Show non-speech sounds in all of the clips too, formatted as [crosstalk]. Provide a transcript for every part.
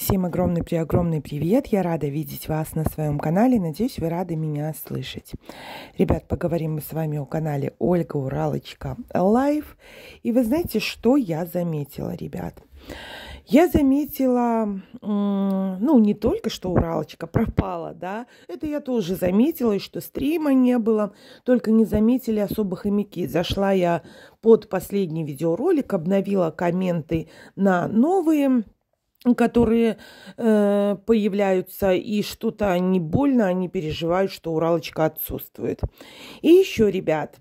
Всем огромный при огромный привет! Я рада видеть вас на своем канале. Надеюсь, вы рады меня слышать. Ребят, поговорим мы с вами о канале Ольга Уралочка Лайв. И вы знаете, что я заметила, ребят? Я заметила, ну, не только что Уралочка пропала, да, это я тоже заметила, и что стрима не было, только не заметили особо хомяки. Зашла я под последний видеоролик, обновила комменты на новые которые э, появляются, и что-то они больно, они переживают, что Уралочка отсутствует. И еще, ребят,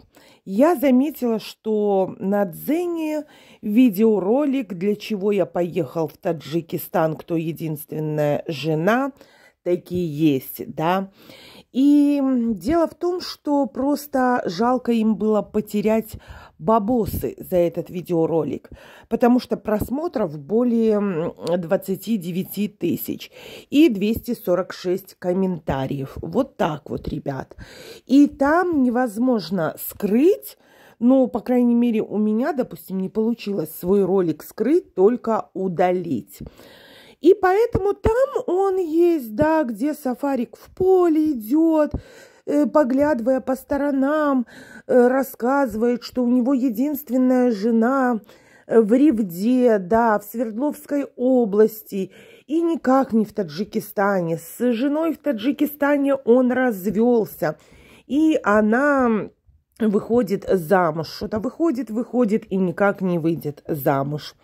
я заметила, что на Дзене видеоролик «Для чего я поехал в Таджикистан? Кто единственная жена?» такие есть, да. И дело в том, что просто жалко им было потерять бабосы за этот видеоролик, потому что просмотров более 29 тысяч и 246 комментариев. Вот так вот, ребят. И там невозможно скрыть, ну, по крайней мере, у меня, допустим, не получилось свой ролик скрыть, только удалить. И поэтому там он есть, да, где сафарик в поле идет, Э, поглядывая по сторонам, э, рассказывает, что у него единственная жена э, в Ревде, да, в Свердловской области, и никак не в Таджикистане. С женой в Таджикистане он развелся, и она выходит замуж. Что-то выходит, выходит и никак не выйдет замуж.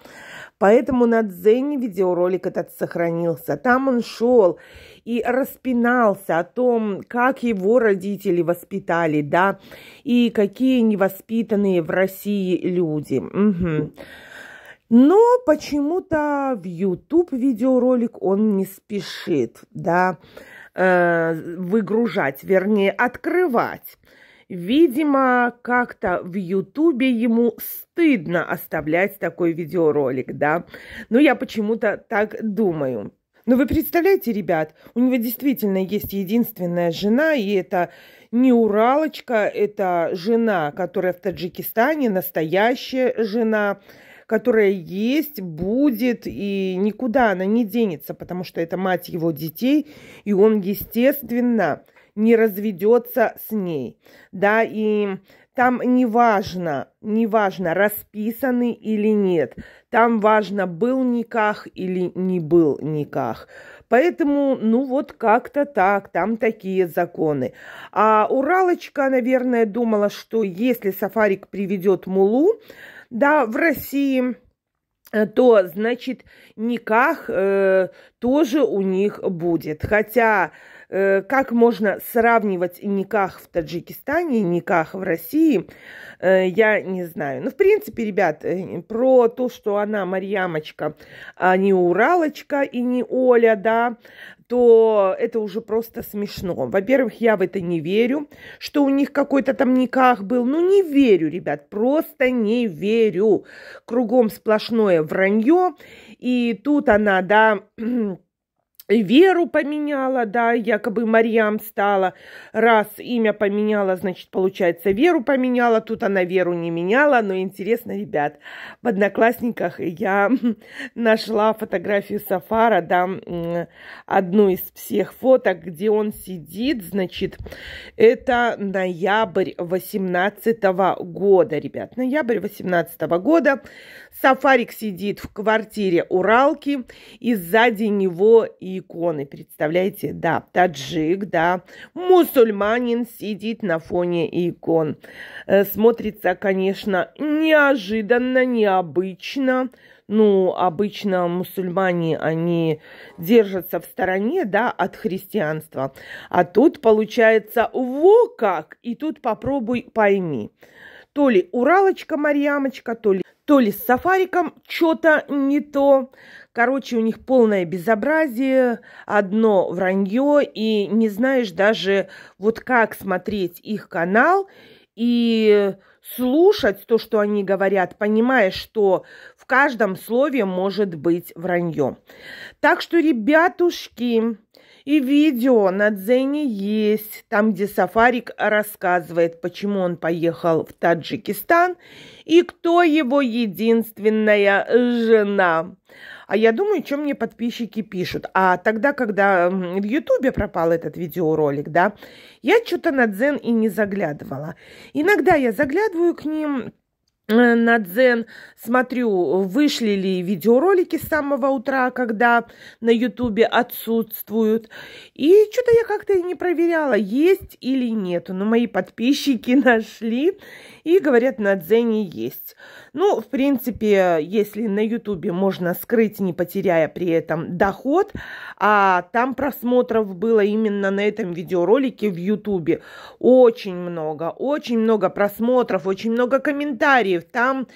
Поэтому на Дзене видеоролик этот сохранился. Там он шел и распинался о том, как его родители воспитали, да, и какие невоспитанные в России люди. Угу. Но почему-то в YouTube видеоролик он не спешит, да, э, выгружать, вернее, открывать. Видимо, как-то в Ютубе ему стыдно оставлять такой видеоролик, да? Но я почему-то так думаю. Но вы представляете, ребят, у него действительно есть единственная жена, и это не уралочка, это жена, которая в Таджикистане, настоящая жена, которая есть, будет, и никуда она не денется, потому что это мать его детей, и он, естественно, не разведется с ней, да, и там не важно, не важно, расписаны или нет, там важно, был никак или не был никак, Поэтому, ну вот как-то так, там такие законы. А Уралочка, наверное, думала, что если сафарик приведет Мулу, да, в России, э, то, значит, никак э, тоже у них будет. Хотя Э, как можно сравнивать никах в Таджикистане, никах в России, э, я не знаю. Но, ну, в принципе, ребят, э, про то, что она Марьямочка, а не Уралочка и не Оля, да, то это уже просто смешно. Во-первых, я в это не верю, что у них какой-то там никах был. Ну, не верю, ребят, просто не верю. Кругом сплошное вранье. И тут она, да, [clears throat] веру поменяла, да, якобы Марьям стала. Раз имя поменяла, значит, получается, веру поменяла. Тут она веру не меняла, но интересно, ребят, в Одноклассниках я [laughs] нашла фотографию Сафара, да, одну из всех фоток, где он сидит, значит, это ноябрь 18 года, ребят, ноябрь 18 года. Сафарик сидит в квартире Уралки, и сзади него и иконы, представляете? Да, таджик, да, мусульманин сидит на фоне икон. Э, смотрится, конечно, неожиданно, необычно. Ну, обычно мусульмане, они держатся в стороне, да, от христианства. А тут получается, во как! И тут попробуй пойми. То ли Уралочка-Марьямочка, то ли то ли с сафариком что-то не то. Короче, у них полное безобразие, одно вранье, и не знаешь даже вот как смотреть их канал и слушать то, что они говорят, понимая, что в каждом слове может быть вранье. Так что, ребятушки, и видео на Дзене есть, там, где Сафарик рассказывает, почему он поехал в Таджикистан и кто его единственная жена а я думаю, что мне подписчики пишут. А тогда, когда в Ютубе пропал этот видеоролик, да, я что-то на дзен и не заглядывала. Иногда я заглядываю к ним, Э, на Дзен. Смотрю, вышли ли видеоролики с самого утра, когда на Ютубе отсутствуют. И что-то я как-то и не проверяла, есть или нету. Но мои подписчики [laughs] нашли и говорят, на Дзене есть. Ну, в принципе, если на Ютубе можно скрыть, не потеряя при этом доход, а там просмотров было именно на этом видеоролике в Ютубе очень много, очень много просмотров, очень много комментариев деревьев. Там,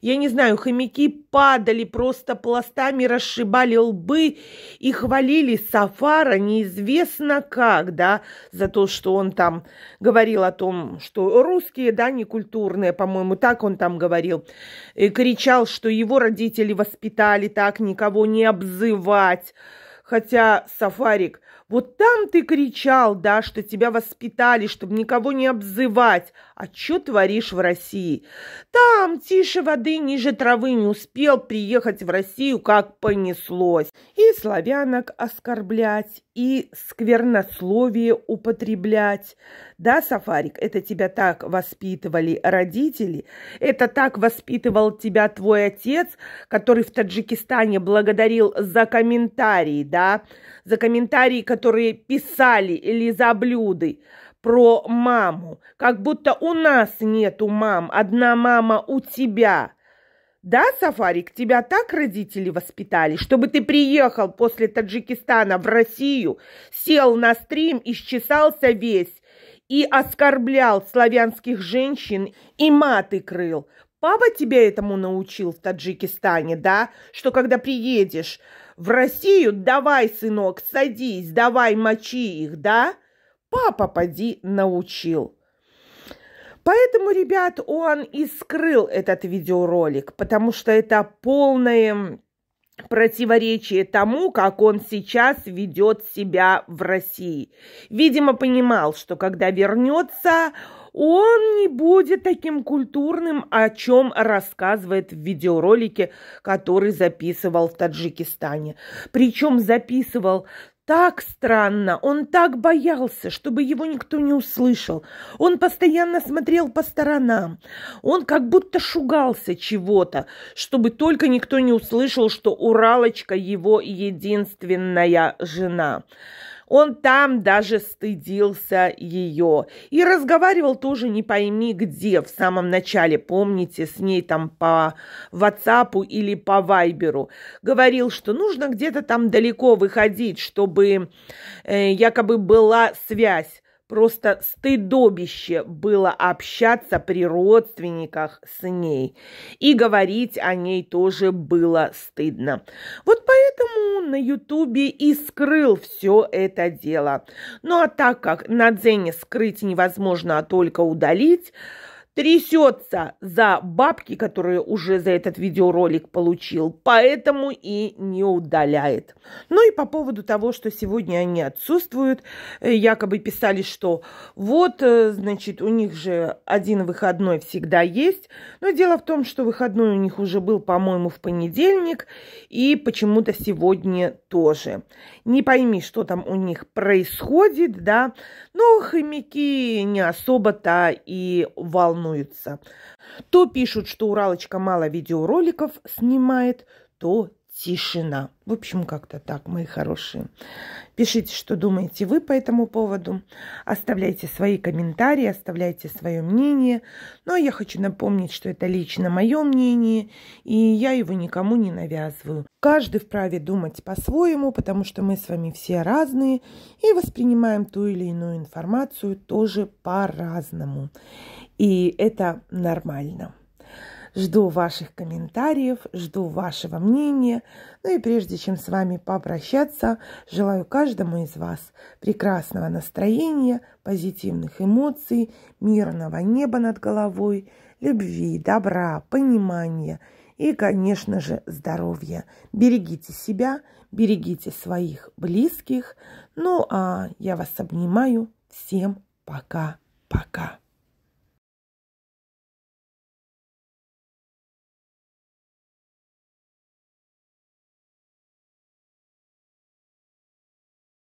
я не знаю, хомяки падали просто пластами, расшибали лбы и хвалили Сафара неизвестно как, да, за то, что он там говорил о том, что русские, да, некультурные, по-моему, так он там говорил. И кричал, что его родители воспитали так, никого не обзывать. Хотя Сафарик, вот там ты кричал, да, что тебя воспитали, чтобы никого не обзывать. А чё творишь в России? Там тише воды, ниже травы не успел приехать в Россию, как понеслось. И славянок оскорблять, и сквернословие употреблять. Да, Сафарик, это тебя так воспитывали родители? Это так воспитывал тебя твой отец, который в Таджикистане благодарил за комментарии, да? За комментарии, которые писали или за блюды про маму, как будто у нас нету мам, одна мама у тебя. Да, Сафарик, тебя так родители воспитали, чтобы ты приехал после Таджикистана в Россию, сел на стрим, и счесался весь и оскорблял славянских женщин и маты крыл. Папа тебя этому научил в Таджикистане, да? Что когда приедешь в Россию, давай, сынок, садись, давай мочи их, да? Папа поди научил. Поэтому, ребят, он и скрыл этот видеоролик, потому что это полное противоречие тому, как он сейчас ведет себя в России. Видимо, понимал, что когда вернется, он не будет таким культурным, о чем рассказывает в видеоролике, который записывал в Таджикистане. Причем записывал так странно, он так боялся, чтобы его никто не услышал. Он постоянно смотрел по сторонам. Он как будто шугался чего-то, чтобы только никто не услышал, что Уралочка его единственная жена. Он там даже стыдился ее. И разговаривал тоже не пойми где. В самом начале, помните, с ней там по WhatsApp или по Вайберу. Говорил, что нужно где-то там далеко выходить, чтобы э, якобы была связь. Просто стыдобище было общаться при родственниках с ней. И говорить о ней тоже было стыдно. Вот поэтому на Ютубе и скрыл все это дело. Ну а так как на Дзене скрыть невозможно, а только удалить, трясется за бабки, которые уже за этот видеоролик получил, поэтому и не удаляет. Ну и по поводу того, что сегодня они отсутствуют, э, якобы писали, что вот, э, значит, у них же один выходной всегда есть, но дело в том, что выходной у них уже был, по-моему, в понедельник, и почему-то сегодня тоже. Не пойми, что там у них происходит, да, но хомяки не особо-то и волнуются волнуются. То пишут, что Уралочка мало видеороликов снимает, то тишина. В общем, как-то так, мои хорошие. Пишите, что думаете вы по этому поводу. Оставляйте свои комментарии, оставляйте свое мнение. Но ну, а я хочу напомнить, что это лично мое мнение, и я его никому не навязываю. Каждый вправе думать по-своему, потому что мы с вами все разные и воспринимаем ту или иную информацию тоже по-разному. И это нормально. Жду ваших комментариев, жду вашего мнения. Ну и прежде чем с вами попрощаться, желаю каждому из вас прекрасного настроения, позитивных эмоций, мирного неба над головой, любви, добра, понимания и, конечно же, здоровья. Берегите себя, берегите своих близких. Ну а я вас обнимаю. Всем пока-пока.